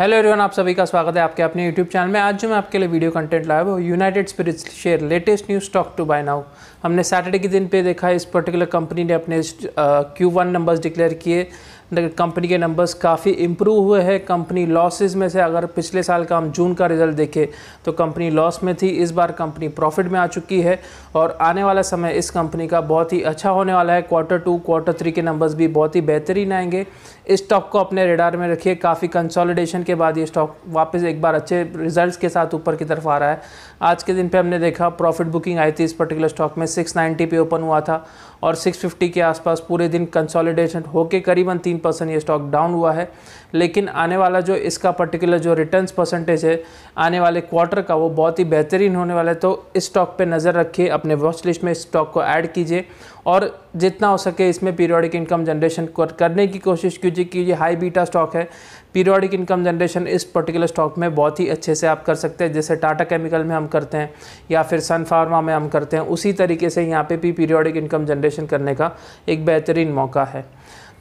hello everyone आप सभी का स्वागत है आपके अपने यूट्यूब चैनल में आज जो मैं आपके लिए वीडियो कंटेंट लाया वो United Spirits share latest news stock to buy now हमने सैटरडे के दिन पे देखा इस पर्टिकुलर कंपनी ने अपने क्यू वन नंबर्स डिक्लेयर किए कंपनी के नंबर्स काफ़ी इम्प्रूव हुए हैं कंपनी लॉसेस में से अगर पिछले साल का हम जून का रिजल्ट देखें तो कंपनी लॉस में थी इस बार कंपनी प्रॉफिट में आ चुकी है और आने वाला समय इस कंपनी का बहुत ही अच्छा होने वाला है क्वार्टर टू क्वार्टर थ्री के नंबर्स भी बहुत ही बेहतरीन आएंगे इस स्टॉक को अपने रेडार में रखिए काफ़ी कंसोलिडेशन के बाद ये स्टॉक वापस एक बार अच्छे रिजल्ट के साथ ऊपर की तरफ आ रहा है आज के दिन पर हमने देखा प्रॉफिट बुकिंग आई थी इस पर्टिकुलर स्टॉक में सिक्स पे ओपन हुआ था और 650 के आसपास पूरे दिन कंसोलिडेशन होकर करीबन तीन परसेंट ये स्टॉक डाउन हुआ है लेकिन आने वाला जो इसका पर्टिकुलर जो रिटर्न परसेंटेज है आने वाले क्वार्टर का वो बहुत ही बेहतरीन होने वाला है तो इस स्टॉक पर नज़र रखिए अपने वॉच लिस्ट में इस स्टॉक को ऐड कीजिए और जितना हो सके इसमें पीरियोडिक इनकम जनरेशन करने की कोशिश कीजिए कि ये हाई बीटा स्टॉक है पीरियोडिक इनकम जनरेशन इस पर्टिकुलर स्टॉक में बहुत ही अच्छे से आप कर सकते हैं जैसे टाटा केमिकल में हम करते हैं या फिर सन फार्मा में हम करते हैं उसी तरीके से यहाँ पे भी पीरियोडिक इनकम जनरेशन करने का एक बेहतरीन मौका है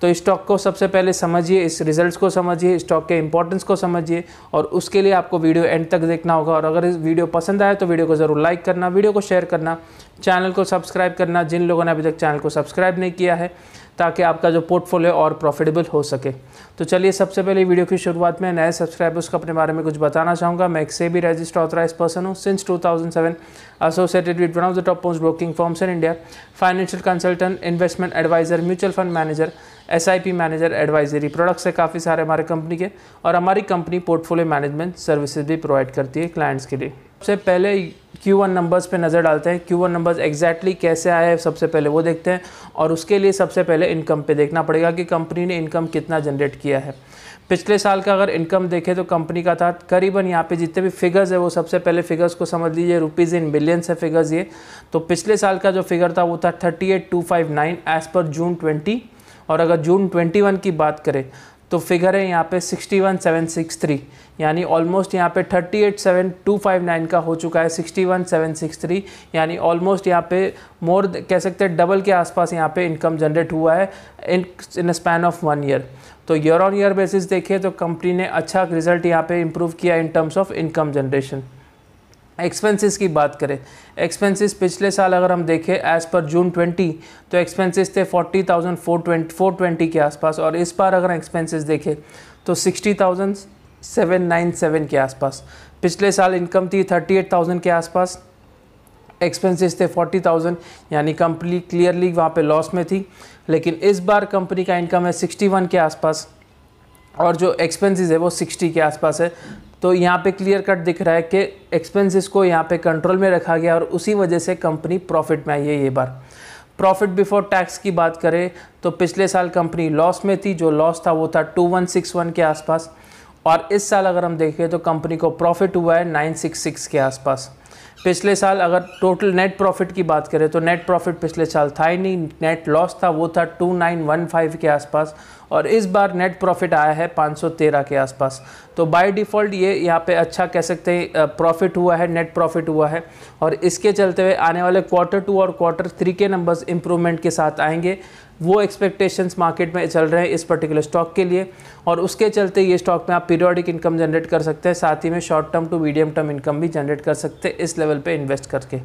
तो स्टॉक को सबसे पहले समझिए इस रिजल्ट्स को समझिए स्टॉक के इंपॉर्टेंस को समझिए और उसके लिए आपको वीडियो एंड तक देखना होगा और अगर इस वीडियो पसंद आए तो वीडियो को ज़रूर लाइक करना वीडियो को शेयर करना चैनल को सब्सक्राइब करना जिन लोगों ने अभी तक चैनल को सब्सक्राइब नहीं किया है ताकि आपका जो पोर्टफोलियो और प्रॉफिटेबल हो सके तो चलिए सबसे पहले वीडियो की शुरुआत में नए सब्सक्राइबर्स को अपने बारे में कुछ बताना चाहूँगा मैं एक से भी रजिस्टर ऑथराइज पर्सन हूँ since 2007 associated with one of the top most broking firms in India financial consultant investment adviser mutual fund manager as manager advisory products है काफ़ी सारे हमारे कंपनी के और हमारी कंपनी पोर्टफोलियो मैनेजमेंट सर्विसेज भी provide करती है क्लाइंट्स के लिए सबसे पहले क्यू वन नंबर्स पे नज़र डालते हैं क्यू वन नंबर्स एग्जैक्टली कैसे आए सबसे पहले वो देखते हैं और उसके लिए सबसे पहले इनकम पे देखना पड़ेगा कि कंपनी ने इनकम कितना जनरेट किया है पिछले साल का अगर इनकम देखें तो कंपनी का था करीबन यहाँ पे जितने भी फिगर्स है वो सबसे पहले फिगर्स को समझ लीजिए रुपीज़ इन बिलियंस है फिगर्स ये तो पिछले साल का जो फिगर था वो था thirty eight two five nine as per June twenty और अगर जून ट्वेंटी वन की बात करें तो फिगर है यहाँ पे 61763 यानी ऑलमोस्ट यहाँ पे 387259 का हो चुका है 61763 यानी ऑलमोस्ट यहाँ पे मोर कह सकते हैं डबल के आसपास यहाँ पे इनकम जनरेट हुआ है in in span of one year तो ईयर ऑन ईयर बेसिस देखिए तो कंपनी ने अच्छा रिजल्ट यहाँ पे इम्प्रूव किया in terms of income generation expenses की बात करें एक्सपेंसेस पिछले साल अगर हम देखें एज़ पर जून 20 तो एक्सपेंसेस थे 40,420 के आसपास और इस बार अगर एक्सपेंसेस देखें तो 60,797 के आसपास पिछले साल इनकम थी 38,000 के आसपास एक्सपेंसेस थे 40,000 यानी कंपनी क्लियरली वहाँ पे लॉस में थी लेकिन इस बार कंपनी का इनकम है सिक्सटी के आसपास और जो एक्सपेंसेस है वो 60 के आसपास है तो यहाँ पे क्लियर कट दिख रहा है कि एक्सपेंसेस को यहाँ पे कंट्रोल में रखा गया और उसी वजह से कंपनी प्रॉफिट में आई है ये बार प्रॉफिट बिफोर टैक्स की बात करें तो पिछले साल कंपनी लॉस में थी जो लॉस था वो था 2161 के आसपास और इस साल अगर हम देखें तो कंपनी को प्रॉफिट हुआ है 966 के आसपास पिछले साल अगर टोटल नेट प्रॉफिट की बात करें तो नेट प्रॉफिट पिछले साल था ही नहीं नेट लॉस था वो था 2915 के आसपास और इस बार नेट प्रॉफिट आया है 513 के आसपास तो बाय डिफ़ॉल्ट ये यहाँ पे अच्छा कह सकते हैं प्रॉफिट हुआ है नेट प्रॉफिट हुआ है और इसके चलते हुए आने वाले क्वार्टर टू और क्वार्टर थ्री के नंबर्स इम्प्रूवमेंट के साथ आएंगे वो एक्सपेक्टेशंस मार्केट में चल रहे हैं इस पर्टिकुलर स्टॉक के लिए और उसके चलते ये स्टॉक में आप पीरियोडिक इनकम जनरेट कर सकते हैं साथ ही में short term to medium term income भी जनरेट कर सकते हैं इस लेवल पे इन्वेस्ट करके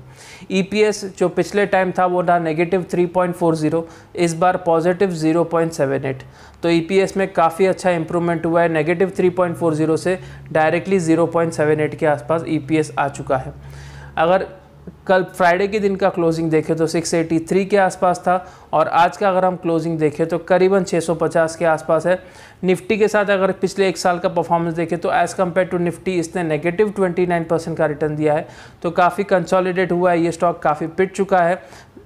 ईपीएस e जो पिछले टाइम था वो था नेगेटिव 3.40 इस बार पॉजिटिव 0.78 तो ई e में काफ़ी अच्छा इंप्रूवमेंट हुआ है नेगेटिव थ्री से डायरेक्टली ज़ीरो के आसपास ई e आ चुका है अगर कल फ्राइडे के दिन का क्लोजिंग देखें तो 683 के आसपास था और आज का अगर हम क्लोजिंग देखें तो करीबन 650 के आसपास है निफ्टी के साथ अगर पिछले एक साल का परफॉर्मेंस देखें तो एज़ कम्पेयर टू निफ्टी इसने नेगेटिव 29 परसेंट का रिटर्न दिया है तो काफ़ी कंसोलिडेट हुआ है ये स्टॉक काफ़ी पिट चुका है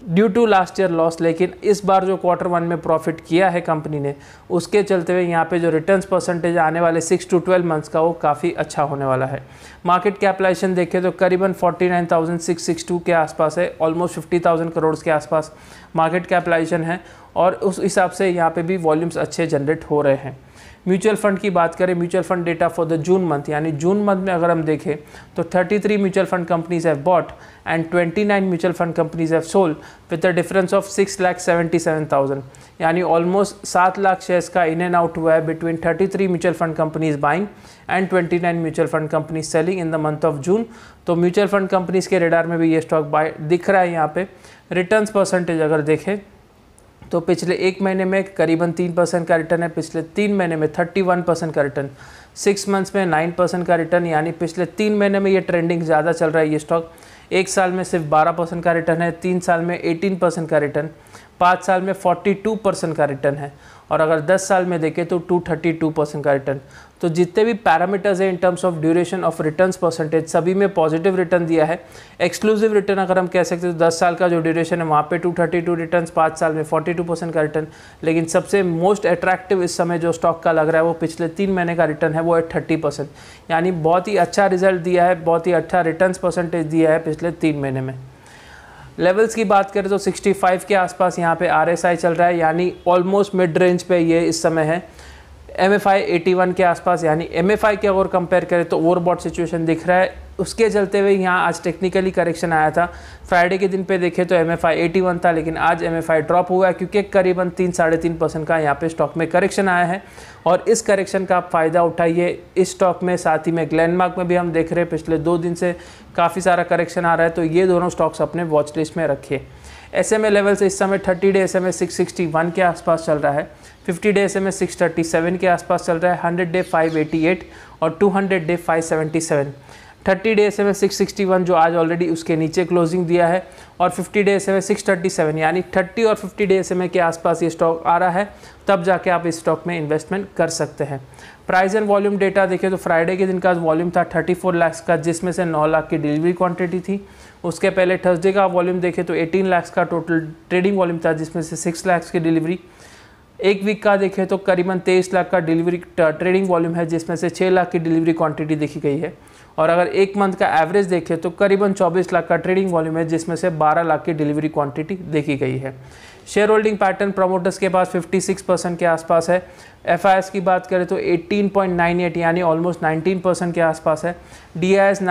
due to last year loss लेकिन इस बार जो क्वार्टर वन में प्रॉफिट किया है कंपनी ने उसके चलते हुए यहाँ पे जो रिटर्न्स परसेंटेज आने वाले सिक्स टू ट्वेल्व मंथ्स का वो काफ़ी अच्छा होने वाला है मार्केट कैपिटलाइजेशन देखें तो करीबन forty nine thousand six six two के आसपास है ऑलमोस्ट फिफ्टी थाउजेंड करोड़ के आसपास मार्केट कैपिटलाइजेशन है और उस हिसाब से यहाँ पे भी वॉल्यूम्स अच्छे जनरेट हो रहे हैं म्यूचुअल फंड की बात करें mutual fund data for the June month यानी जून मंथ में अगर हम देखें तो 33 mutual fund companies have bought and 29 mutual fund companies have sold with a difference of six lakh seventy seven thousand यानी ऑलमोस्ट सात लाख शेयर्स का इन एंड आउट हुआ है between 33 mutual fund companies buying and 29 mutual fund companies selling in the month of June तो mutual fund companies के radar में भी ये स्टॉक बाय दिख रहा है यहाँ पे रिटर्न्स परसेंटेज अगर देखें तो पिछले एक महीने में करीबन तीन परसेंट का रिटर्न है पिछले तीन महीने में थर्टी वन परसेंट का रिटर्न सिक्स मंथ्स में नाइन परसेंट का रिटर्न यानी पिछले तीन महीने में ये ट्रेंडिंग ज़्यादा चल रहा है ये स्टॉक एक साल में सिर्फ बारह परसेंट का रिटर्न है तीन साल में एटीन परसेंट का रिटर्न पाँच साल में फोर्टी टू परसेंट का रिटर्न है और अगर 10 साल में देखें तो 232 परसेंट का रिटर्न तो जितने भी पैरामीटर्स हैं in terms of duration of return percentage सभी में पॉजिटिव रिटर्न दिया है एक्सक्लूसिव रिटर्न अगर हम कह सकते हैं तो 10 साल का जो ड्यूरेशन है वहाँ पे 232 रिटर्न पाँच साल में 42 परसेंट का रिटर्न लेकिन सबसे मोस्ट अट्रैक्टिव इस समय जो स्टॉक का लग रहा है वो पिछले तीन महीने का रिटर्न है वो है थर्टी यानी बहुत ही अच्छा रिजल्ट दिया है बहुत ही अच्छा रिटर्न परसेंटेज दिया है पिछले तीन महीने में लेवल्स की बात करें तो 65 के आसपास यहाँ पे आर चल रहा है यानी ऑलमोस्ट मिड रेंज पे ये इस समय है M F I eighty one के आसपास यानी एम एफ आई के अगर कंपेयर करें तो ओवरबॉट सिचुएशन दिख रहा है उसके चलते हुए यहाँ आज टेक्निकली करेक्शन आया था फ्राइडे के दिन पे देखे तो एम एफ आई था लेकिन आज एम एफ आई ड्रॉप हुआ है क्योंकि करीबन तीन साढ़े तीन परसेंट का यहाँ पे स्टॉक में करेक्शन आया है और इस करेक्शन का आप फ़ायदा उठाइए इस स्टॉक में साथ ही में ग्लैंडमार्क में भी हम देख रहे हैं पिछले दो दिन से काफ़ी सारा करेक्शन आ रहा है तो ये दोनों स्टॉक्स अपने वॉच लिस्ट में रखिए एस एम ए से इस समय thirty day S M one के आसपास चल रहा है 50 डे एस एम सेवन के आसपास चल रहा है 100 डे 588 और 200 day 577 thirty day S M S six sixty one जो आज ऑलरेडी उसके नीचे क्लोजिंग दिया है और fifty day S M S six thirty seven यानी थर्टी और fifty day S M A के आसपास ये स्टॉक आ रहा है तब जाके आप इस स्टॉक में इन्वेस्टमेंट कर सकते हैं प्राइस एंड वॉल्यूम डेटा देखिए तो फ्राइडे के दिन का वॉल्यूम था थर्टी फोर लैक्स का जिसमें से नौ लाख की डिलीवरी क्वान्टिटी थी उसके पहले थर्सडे का वॉल्यूम देखें तो एटीन लाख का टोटल ट्रेडिंग वॉल्यूम था जिसमें से सिक्स लाख की डिलीवरी एक वीक का देखें तो करीबन तेईस लाख का डिलीवरी ट्रेडिंग वॉल्यूम है जिसमें से छः लाख की डिलीवरी क्वांटिटी देखी गई है और अगर एक मंथ का एवरेज देखें तो करीबन 24 लाख का ट्रेडिंग वॉल्यूम है जिसमें से 12 लाख की डिलीवरी क्वांटिटी देखी गई है शेयर होल्डिंग पैटर्न प्रमोटर्स के पास 56 परसेंट के आसपास है एफ की बात करें तो 18.98 यानी ऑलमोस्ट 19 परसेंट के आसपास है D I S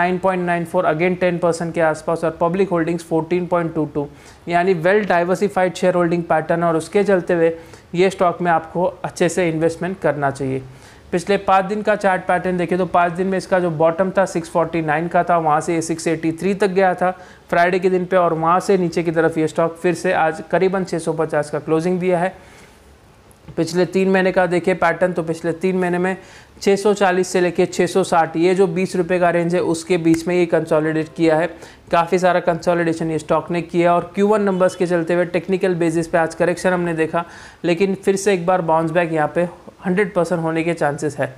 again 10 percent के आसपास और पब्लिक होल्डिंग्स 14.22 यानी well diversified share holding pattern और उसके चलते हुए ये स्टॉक में आपको अच्छे से इन्वेस्टमेंट करना चाहिए पिछले पाँच दिन का चार्ट पैटर्न देखें तो पाँच दिन में इसका जो बॉटम था 649 का था वहाँ से ये 683 तक गया था फ्राइडे के दिन पे और वहाँ से नीचे की तरफ ये स्टॉक फिर से आज करीबन 650 का क्लोजिंग दिया है पिछले तीन महीने का देखिए पैटर्न तो पिछले तीन महीने में 640 से लेके 660 ये जो बीस रुपये का रेंज है उसके बीच में ये कंसोलिडेट किया है काफ़ी सारा कंसोलिडेशन ये स्टॉक ने किया और क्यू वन नंबर्स के चलते हुए टेक्निकल बेसिस पे आज करेक्शन हमने देखा लेकिन फिर से एक बार बाउंस बैक यहाँ पे 100 परसेंट होने के चांसेस है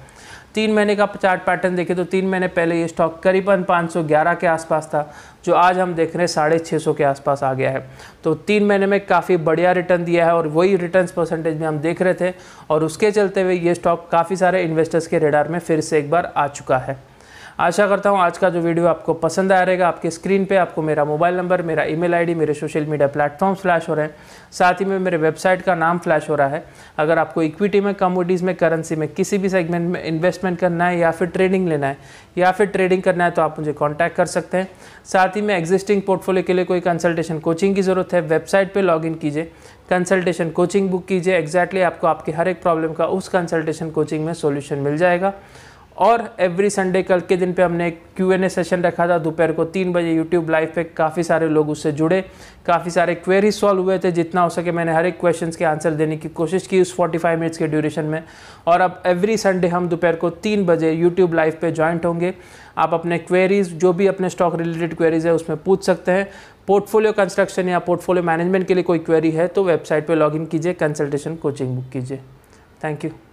तीन महीने का चार्ट पैटर्न देखें तो तीन महीने पहले ये स्टॉक करीबन 511 के आसपास था जो आज हम देख रहे हैं साढ़े छः सौ के आसपास आ गया है तो तीन महीने में काफ़ी बढ़िया रिटर्न दिया है और वही रिटर्न परसेंटेज में हम देख रहे थे और उसके चलते हुए ये स्टॉक काफ़ी सारे इन्वेस्टर्स के रेडार में फिर से एक बार आ चुका है आशा करता हूँ आज का जो वीडियो आपको पसंद आया रहेगा आपके स्क्रीन पे आपको मेरा मोबाइल नंबर मेरा ईमेल आईडी मेरे सोशल मीडिया प्लेटफॉर्म फ्लैश हो रहे हैं साथ ही में मेरे वेबसाइट का नाम फ्लैश हो रहा है अगर आपको इक्विटी में कमोडिटीज़ में करेंसी में किसी भी सेगमेंट में इन्वेस्टमेंट करना है या फिर ट्रेडिंग लेना है या फिर ट्रेडिंग करना है तो आप मुझे कॉन्टैक्ट कर सकते हैं साथ ही में एग्जिस्टिंग पोर्टफोलियो के लिए कोई कंसल्टेशन कोचिंग की ज़रूरत है वेबसाइट पर लॉग कीजिए कंसल्टेशन कोचिंग बुक कीजिए एक्जैक्टली आपको आपके हर एक प्रॉब्लम का उस कंसल्टेशन कोचिंग में सोल्यूशन मिल जाएगा और एवरी संडे कल के दिन पे हमने एक क्यू एन ए सेशन रखा था दोपहर को तीन बजे यूट्यूब लाइव पे काफ़ी सारे लोग उससे जुड़े काफ़ी सारे क्वेरी सॉल्व हुए थे जितना हो सके मैंने हर एक क्वेश्चन के आंसर देने की कोशिश की उस 45 मिनट्स के ड्यूरेशन में और अब एवरी संडे हम दोपहर को तीन बजे यूट्यूब लाइव पे ज्वाइंट होंगे आप अपने क्वेरीज जो भी अपने स्टॉक रिलेटेड क्वेरीज है उसमें पूछ सकते हैं पोर्टफोलियो कंस्ट्रक्शन या पोर्टफोलियो मैनेजमेंट के लिए कोई क्वेरी है तो वेबसाइट पर इन कीजिए कंसल्टेशन कोचिंग बुक कीजिए थैंक यू